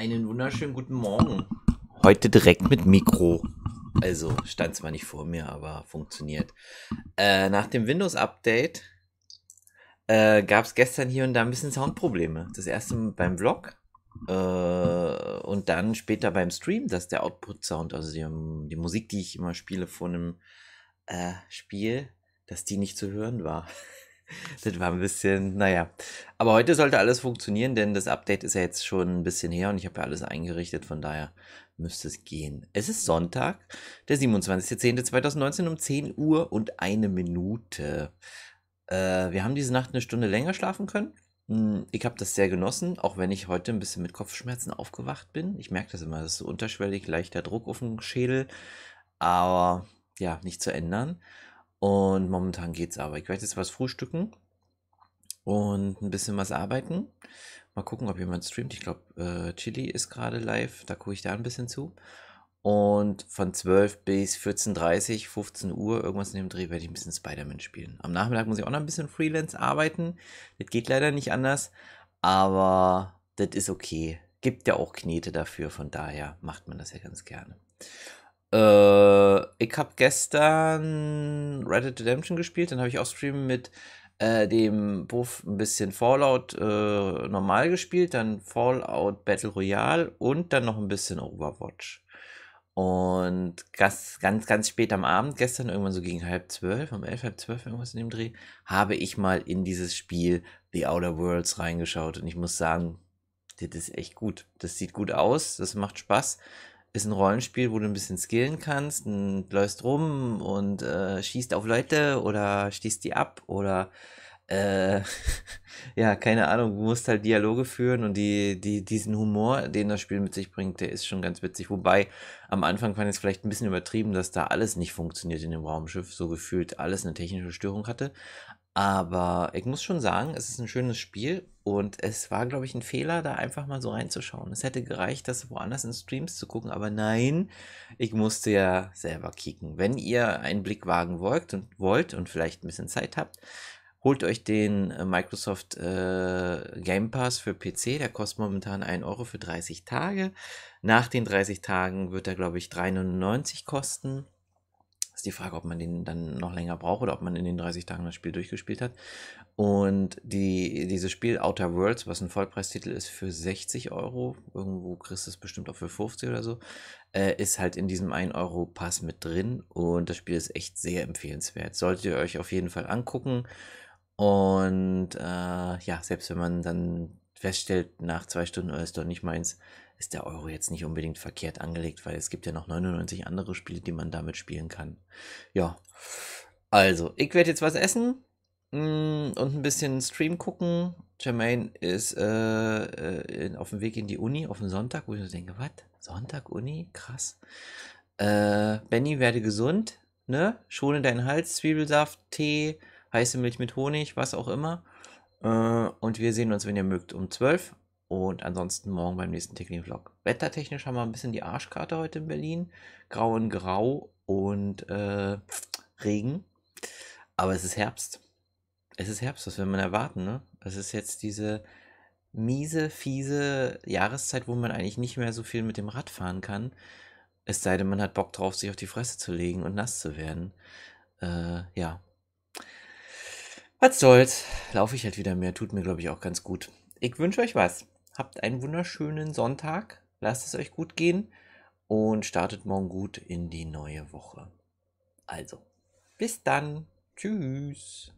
Einen wunderschönen guten Morgen. Heute direkt mit Mikro. Also stand zwar nicht vor mir, aber funktioniert. Äh, nach dem Windows-Update äh, gab es gestern hier und da ein bisschen Soundprobleme. Das erste beim Vlog äh, und dann später beim Stream, dass der Output-Sound, also die, die, Musik, die ich immer spiele von einem äh, Spiel, dass die nicht zu hören war. Das war ein bisschen, naja. Aber heute sollte alles funktionieren, denn das Update ist ja jetzt schon ein bisschen her und ich habe ja alles eingerichtet, von daher müsste es gehen. Es ist Sonntag, der 27.10.2019 um 10 Uhr und eine Minute. Äh, wir haben diese Nacht eine Stunde länger schlafen können. Hm, ich habe das sehr genossen, auch wenn ich heute ein bisschen mit Kopfschmerzen aufgewacht bin. Ich merke das immer, das ist so unterschwellig, leichter Druck auf dem Schädel, aber ja, nicht zu ändern. Und momentan geht es aber. Ich werde jetzt was frühstücken und ein bisschen was arbeiten. Mal gucken, ob jemand streamt. Ich glaube, äh, Chili ist gerade live. Da gucke ich da ein bisschen zu. Und von 12 bis 14.30 15 Uhr, irgendwas in dem Dreh, werde ich ein bisschen Spider-Man spielen. Am Nachmittag muss ich auch noch ein bisschen Freelance arbeiten. Das geht leider nicht anders. Aber das ist okay. Gibt ja auch Knete dafür. Von daher macht man das ja ganz gerne. Äh, ich habe gestern Red Dead Redemption gespielt, dann habe ich auch Stream mit äh, dem Buff ein bisschen Fallout äh, normal gespielt, dann Fallout Battle Royale und dann noch ein bisschen Overwatch. Und ganz, ganz, ganz spät am Abend, gestern irgendwann so gegen halb zwölf, um elf, halb zwölf, irgendwas in dem Dreh, habe ich mal in dieses Spiel The Outer Worlds reingeschaut. Und ich muss sagen, das ist echt gut. Das sieht gut aus, das macht Spaß ist ein Rollenspiel, wo du ein bisschen skillen kannst und läufst rum und äh, schießt auf Leute oder stießt die ab oder äh, ja, keine Ahnung, du musst halt Dialoge führen und die, die, diesen Humor, den das Spiel mit sich bringt, der ist schon ganz witzig. Wobei, am Anfang fand ich es vielleicht ein bisschen übertrieben, dass da alles nicht funktioniert in dem Raumschiff, so gefühlt alles eine technische Störung hatte. Aber ich muss schon sagen, es ist ein schönes Spiel und es war, glaube ich, ein Fehler, da einfach mal so reinzuschauen. Es hätte gereicht, das woanders in Streams zu gucken, aber nein, ich musste ja selber kicken. Wenn ihr einen Blick wagen wollt und wollt und vielleicht ein bisschen Zeit habt, holt euch den äh, Microsoft äh, Game Pass für PC. Der kostet momentan 1 Euro für 30 Tage. Nach den 30 Tagen wird er, glaube ich, 3,99 kosten ist die Frage, ob man den dann noch länger braucht oder ob man in den 30 Tagen das Spiel durchgespielt hat. Und die, dieses Spiel Outer Worlds, was ein Vollpreistitel ist, für 60 Euro, irgendwo kriegst du es bestimmt auch für 50 oder so, äh, ist halt in diesem 1 Euro Pass mit drin. Und das Spiel ist echt sehr empfehlenswert. Solltet ihr euch auf jeden Fall angucken. Und äh, ja, selbst wenn man dann feststellt, nach zwei Stunden, ist doch nicht meins, ist der Euro jetzt nicht unbedingt verkehrt angelegt, weil es gibt ja noch 99 andere Spiele, die man damit spielen kann. Ja. Also, ich werde jetzt was essen mm, und ein bisschen Stream gucken. Jermaine ist äh, äh, in, auf dem Weg in die Uni, auf den Sonntag, wo ich so denke, was? Sonntag, Uni? Krass. Äh, Benny, werde gesund, ne? Schone deinen Hals, Zwiebelsaft, Tee, heiße Milch mit Honig, was auch immer. Äh, und wir sehen uns, wenn ihr mögt, um 12. Und ansonsten morgen beim nächsten Technik-Vlog. Wettertechnisch haben wir ein bisschen die Arschkarte heute in Berlin. Grau und grau und äh, Regen. Aber es ist Herbst. Es ist Herbst, das will man erwarten, ne? Es ist jetzt diese miese, fiese Jahreszeit, wo man eigentlich nicht mehr so viel mit dem Rad fahren kann. Es sei denn, man hat Bock drauf, sich auf die Fresse zu legen und nass zu werden. Äh, ja. Was soll's laufe ich halt wieder mehr. Tut mir, glaube ich, auch ganz gut. Ich wünsche euch was. Habt einen wunderschönen Sonntag. Lasst es euch gut gehen und startet morgen gut in die neue Woche. Also, bis dann. Tschüss.